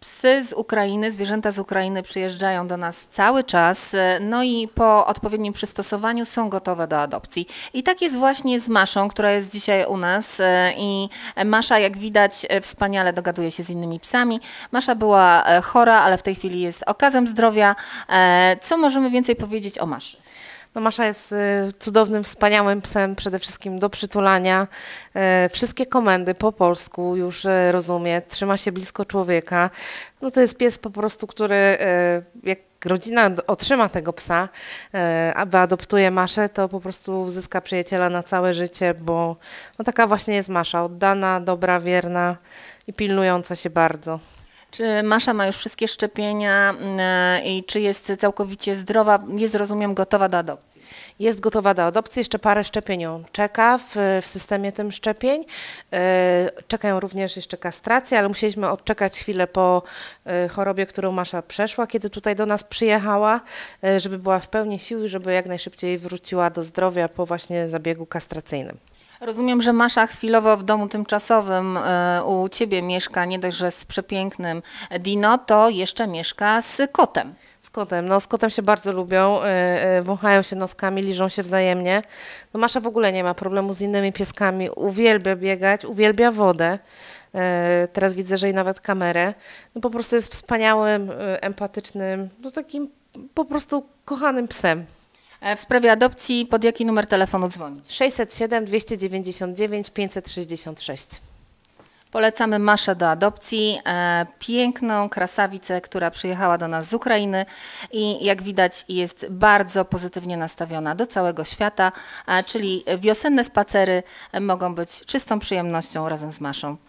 Psy z Ukrainy, zwierzęta z Ukrainy przyjeżdżają do nas cały czas, e, no i po odpowiednim przystosowaniu są gotowe do adopcji. I tak jest właśnie z Maszą, która jest dzisiaj u nas. E, I Masza, jak widać, e, wspaniale dogaduje się z innymi psami. Masza była chora, ale w tej chwili jest okazem zdrowia. Co możemy więcej powiedzieć o Maszy? No Masza jest y, cudownym, wspaniałym psem, przede wszystkim do przytulania. Y, wszystkie komendy po polsku już y, rozumie, trzyma się blisko człowieka. No to jest pies po prostu, który jak rodzina otrzyma tego psa, aby adoptuje Maszę, to po prostu zyska przyjaciela na całe życie, bo no taka właśnie jest Masza, oddana, dobra, wierna i pilnująca się bardzo. Czy Masza ma już wszystkie szczepienia mm, e, i czy jest całkowicie zdrowa? Nie zrozumiem gotowa do adopcji? Jest gotowa do adopcji, jeszcze parę szczepień ją czeka w, w systemie tym szczepień. E, czekają również jeszcze kastracje, ale musieliśmy odczekać chwilę po e, chorobie, którą Masza przeszła, kiedy tutaj do nas przyjechała, żeby była w pełni siły, żeby jak najszybciej wróciła do zdrowia po właśnie zabiegu kastracyjnym. Rozumiem, że Masza chwilowo w domu tymczasowym e, u Ciebie mieszka nie dość, że z przepięknym Dino, to jeszcze mieszka z kotem. Z kotem. No, z kotem się bardzo lubią, e, e, wąchają się noskami, liżą się wzajemnie. No, Masza w ogóle nie ma problemu z innymi pieskami. Uwielbia biegać, uwielbia wodę. Teraz widzę, że i nawet kamerę. No, po prostu jest wspaniałym, empatycznym, no, takim po prostu kochanym psem. E, w sprawie adopcji pod jaki numer telefonu dzwonić? 607 299 566. Polecamy Maszę do adopcji, e, piękną krasawicę, która przyjechała do nas z Ukrainy i jak widać jest bardzo pozytywnie nastawiona do całego świata, czyli wiosenne spacery e, mogą być czystą przyjemnością razem z Maszą.